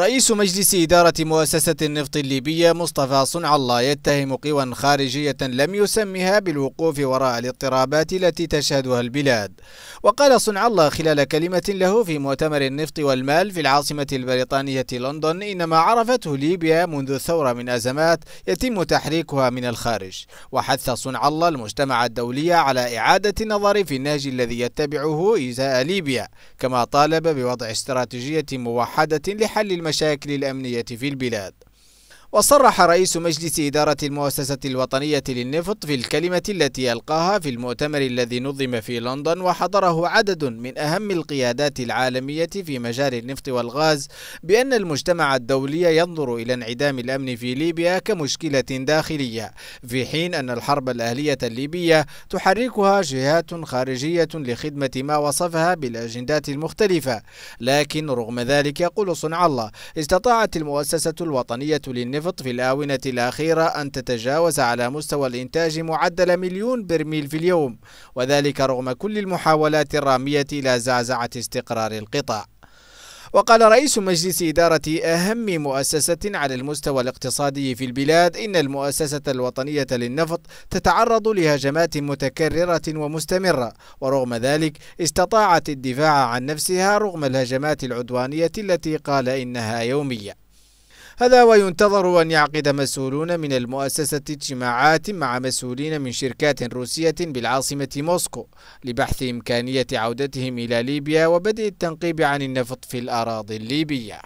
رئيس مجلس إدارة مؤسسة النفط الليبية مصطفى صنع الله يتهم قوى خارجية لم يسمها بالوقوف وراء الاضطرابات التي تشهدها البلاد وقال صنع الله خلال كلمة له في مؤتمر النفط والمال في العاصمة البريطانية لندن إن ما عرفته ليبيا منذ الثورة من أزمات يتم تحريكها من الخارج وحث صنع الله المجتمع الدولي على إعادة النظر في النهج الذي يتبعه إزاء ليبيا كما طالب بوضع استراتيجية موحدة لحل المشكلة المشاكل الأمنية في البلاد وصرح رئيس مجلس إدارة المؤسسة الوطنية للنفط في الكلمة التي ألقاها في المؤتمر الذي نظم في لندن وحضره عدد من أهم القيادات العالمية في مجال النفط والغاز بأن المجتمع الدولي ينظر إلى انعدام الأمن في ليبيا كمشكلة داخلية في حين أن الحرب الأهلية الليبية تحركها جهات خارجية لخدمة ما وصفها بالأجندات المختلفة لكن رغم ذلك يقول صنع الله استطاعت المؤسسة الوطنية للنفط النفط في الآونة الأخيرة أن تتجاوز على مستوى الإنتاج معدل مليون برميل في اليوم وذلك رغم كل المحاولات الرامية إلى زعزعة استقرار القطاع وقال رئيس مجلس إدارة أهم مؤسسة على المستوى الاقتصادي في البلاد إن المؤسسة الوطنية للنفط تتعرض لهجمات متكررة ومستمرة ورغم ذلك استطاعت الدفاع عن نفسها رغم الهجمات العدوانية التي قال إنها يومية هذا وينتظر أن يعقد مسؤولون من المؤسسة اجتماعات مع مسؤولين من شركات روسية بالعاصمة موسكو لبحث إمكانية عودتهم إلى ليبيا وبدء التنقيب عن النفط في الأراضي الليبية